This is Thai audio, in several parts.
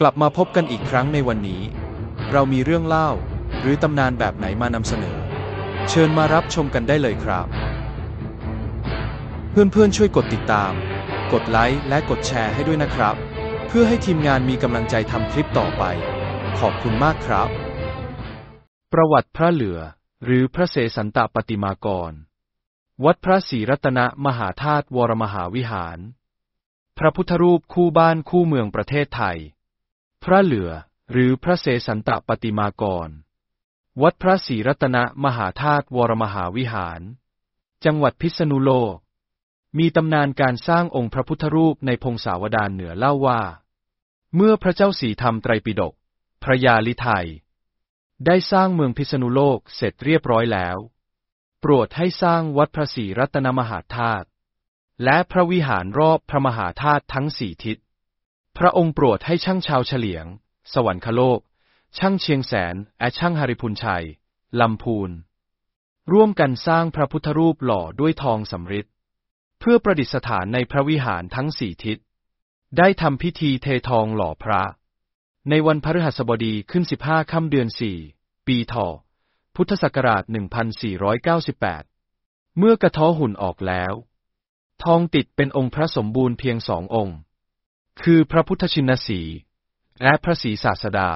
กลับมาพบกันอีกครั้งในวันนี้ เรามีเรื่องเล่าหรือตำนานแบบไหนมานำเสนอ เชิญมารับชมกันได้เลยครับ เพื่อนๆ ช่วยกดติดตาม กดไลค์และกดแชร์ให้ด้วยนะครับ เพื่อให้ทีมงานมีกำลังใจทำคลิปต่อไป ขอบคุณมากครับ ประวัติพระเหลือ หรือพระเสสันตปฏิมากรวัดพระศรีรัตนมหาธาตุวรมหาวิหาร พระพุทธรูปคู่บ้านคู่เมืองประเทศไทยพระเหลือหรือพระเสสันตปฏิมากร วัดพระศรีรัตนมหาธาตุวรมหาวิหาร จังหวัดพิษณุโลก มีตำนานการสร้างองค์พระพุทธรูปในพงศาวดารเหนือเล่าว่า เมื่อพระเจ้าสีธรรมไตรปิฎก พระยาลิไทย ได้สร้างเมืองพิษณุโลกเสร็จเรียบร้อยแล้ว โปรดให้สร้างวัดพระศรีรัตนมหาธาตุและพระวิหารรอบพระมหาธาตุทั้งสี่ทิศพระองค์โปรดให้ช่างชาวเฉลียง สวรรคโลก ช่างเชียงแสน และช่างหริพุนชัย ลำพูน ร่วมกันสร้างพระพุทธรูปหล่อด้วยทองสำริดเพื่อประดิษฐานในพระวิหารทั้งสี่ทิศ ได้ทำพิธีเททองหล่อพระ ในวันพฤหัสบดีขึ้นสิบห้าค่ำเดือนสี่ปีทอ พุทธศักราช 1498 เมื่อกระท้อหุ่นออกแล้ว ทองติดเป็นองค์พระสมบูรณ์เพียงสององค์คือพระพุทธชินสี และพระศรีศาสดา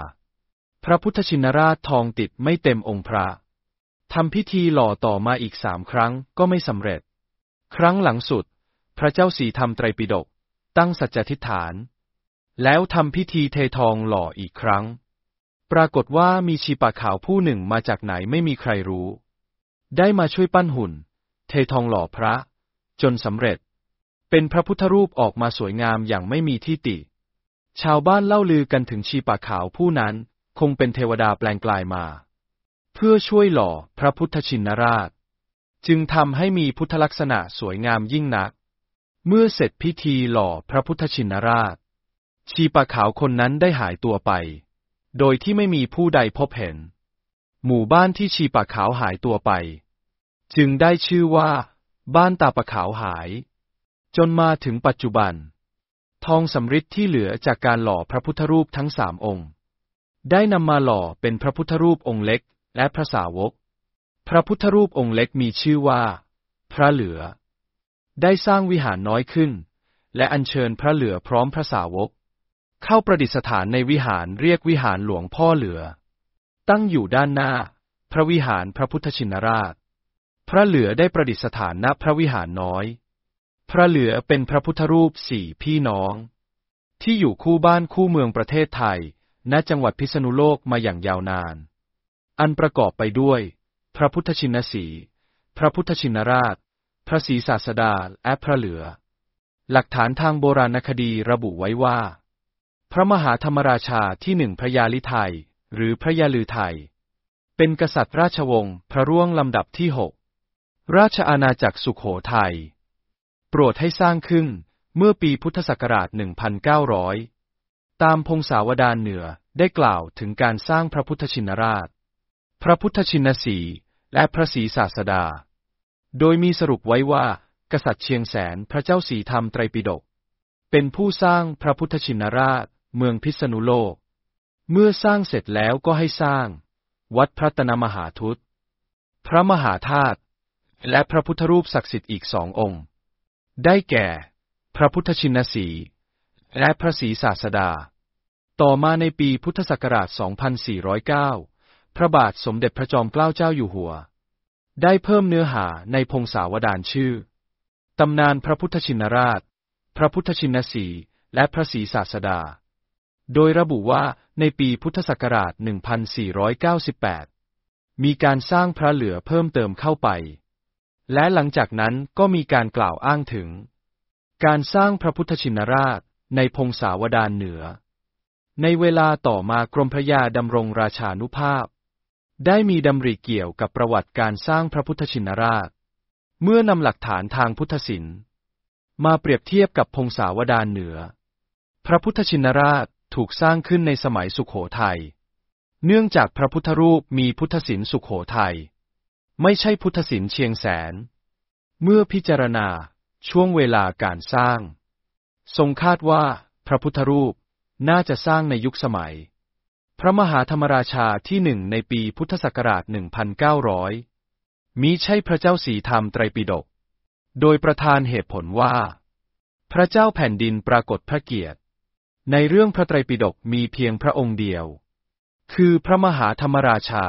พระพุทธชินราชทองติดไม่เต็มองค์พระทำพิธีหล่อต่อมาอีกสามครั้ง ก็ไม่สำเร็จ ครั้งหลังสุดพระเจ้าสีทำไตรปิฎกตั้งสัจจทิฐาน แล้วทำพิธีเททองหล่ออีกครั้ง ปรากฏว่ามีชีปะขาวผู้หนึ่งมาจากไหนไม่มีใครรู้ ได้มาช่วยปั้นหุ่น เททองหล่อพระ จนสำเร็จเป็นพระพุทธรูปออกมาสวยงามอย่างไม่มีที่ติ ชาวบ้านเล่าลือกันถึงชีป่าขาวผู้นั้นคงเป็นเทวดาแปลงกลายมา เพื่อช่วยหล่อพระพุทธชินราช จึงทำให้มีพุทธลักษณะสวยงามยิ่งนัก เมื่อเสร็จพิธีหล่อพระพุทธชินราช ชีป่าขาวคนนั้นได้หายตัวไป โดยที่ไม่มีผู้ใดพบเห็น หมู่บ้านที่ชีป่าขาวหายตัวไป จึงได้ชื่อว่าบ้านตาปะขาวหายจนมาถึงปัจจุบัน ทองสำริดที่เหลือจากการหล่อพระพุทธรูปทั้งสามองค์ ได้นำมาหล่อเป็นพระพุทธรูปองค์เล็กและพระสาวก พระพุทธรูปองค์เล็กมีชื่อว่า พระเหลือ ได้สร้างวิหารน้อยขึ้น และอัญเชิญพระเหลือพร้อมพระสาวก เข้าประดิษฐานในวิหารเรียกวิหารหลวงพ่อเหลือ ตั้งอยู่ด้านหน้า พระวิหารพระพุทธชินราช พระเหลือได้ประดิษฐานณพระวิหารน้อยพระเหลือเป็นพระพุทธรูปสี่พี่น้อง ที่อยู่คู่บ้านคู่เมืองประเทศไทยณจังหวัดพิษณุโลกมาอย่างยาวนาน อันประกอบไปด้วย พระพุทธชินสีพระพุทธชินราช พระศรีศาสดาและพระเหลือ หลักฐานทางโบราณคดีระบุไว้ว่า พระมหาธรรมราชาที่หนึ่งพระยาลิไทย หรือพระยาลือไทยเป็นกษัตริย์ราชวงศ์พระร่วงลำดับที่หกราชอาณาจักรสุขโขทยัยโปรดให้สร้างขึ้นเมื่อปีพุทธศักราช 1900 ตามพงศาวดารเหนือได้กล่าวถึงการสร้างพระพุทธชินราช พระพุทธชินสี และพระศรีศาสดา โดยมีสรุปไว้ว่ากษัตริย์เชียงแสนพระเจ้าสีธรรมไตรปิฎกเป็นผู้สร้างพระพุทธชินราช เมืองพิษณุโลก เมื่อสร้างเสร็จแล้วก็ให้สร้าง วัดพระตนมหาทุตพระมหาธาตุ และพระพุทธรูปศักดิ์สิทธิ์อีกสององค์ได้แก่ พระพุทธชินสี และพระศรีศาสดา ต่อมาในปีพุทธศักราช 2409 พระบาทสมเด็จพระจอมเกล้าเจ้าอยู่หัว ได้เพิ่มเนื้อหาในพงศาวดารชื่อ ตำนานพระพุทธชินราช พระพุทธชินสีและพระศรีศาสดาโดยระบุว่าในปีพุทธศักราช 1498 มีการสร้างพระเหลือเพิ่มเติมเข้าไปและหลังจากนั้นก็มีการกล่าวอ้างถึง การสร้างพระพุทธชินราชในพงศาวดารเหนือ ในเวลาต่อมากรมพระยาดำรงราชานุภาพ ได้มีดำริเกี่ยวกับประวัติการสร้างพระพุทธชินราช เมื่อนำหลักฐานทางพุทธศิลป์ มาเปรียบเทียบกับพงศาวดารเหนือ พระพุทธชินราชถูกสร้างขึ้นในสมัยสุขโขทยัยเนื่องจากพระพุทธรูปมีพุทธศิลป์สุขโขทยัยไม่ใช่พุทธศิลป์เชียงแสน เมื่อพิจารณาช่วงเวลาการสร้าง ทรงคาดว่าพระพุทธรูปน่าจะสร้างในยุคสมัย พระมหาธรรมราชาที่หนึ่งในปีพุทธศักราช 1900มิใช่พระเจ้าสีธรรมไตรปิฎก โดยประธานเหตุผลว่า พระเจ้าแผ่นดินปรากฏพระเกียรติ ในเรื่องพระไตรปิฎกมีเพียงพระองค์เดียว คือพระมหาธรรมราชา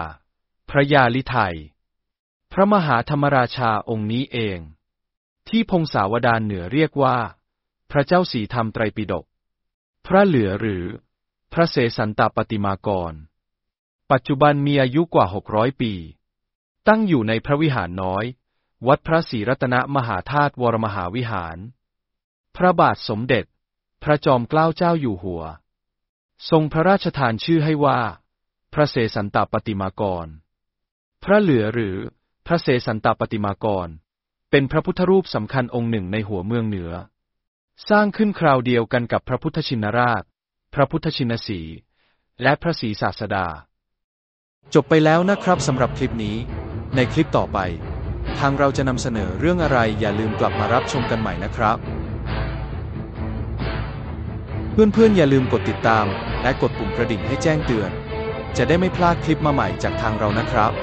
พระยาลิไทยพระมหาธรรมราชาองค์นี้เอง ที่พงศาวดารเหนือเรียกว่า พระเจ้าสีธรรม ไตรปิฎกพระเหลือหรือ พระเสสันตปฏิมากร ปัจจุบันมีอายุกว่าหกร้อยปี ตั้งอยู่ในพระวิหารน้อย วัดพระศรีรัตนมหาธาตุวรมหาวิหาร พระบาทสมเด็จพระจอมเกล้าเจ้าอยู่หัว ทรงพระราชทานชื่อให้ว่า พระเสสันตปฏิมากร พระเหลือหรือพระเสสันตปฏิมากร เป็นพระพุทธรูปสำคัญองค์หนึ่งในหัวเมืองเหนือ สร้างขึ้นคราวเดียวกันกับพระพุทธชินราช พระพุทธชินสี และพระศรีศาสดา จบไปแล้วนะครับสำหรับคลิปนี้ ในคลิปต่อไป ทางเราจะนำเสนอเรื่องอะไรอย่าลืมกลับมารับชมกันใหม่นะครับ เพื่อนๆอย่าลืมกดติดตาม และกดปุ่มกระดิ่งให้แจ้งเตือน จะได้ไม่พลาดคลิปมาใหม่จากทางเรานะครับ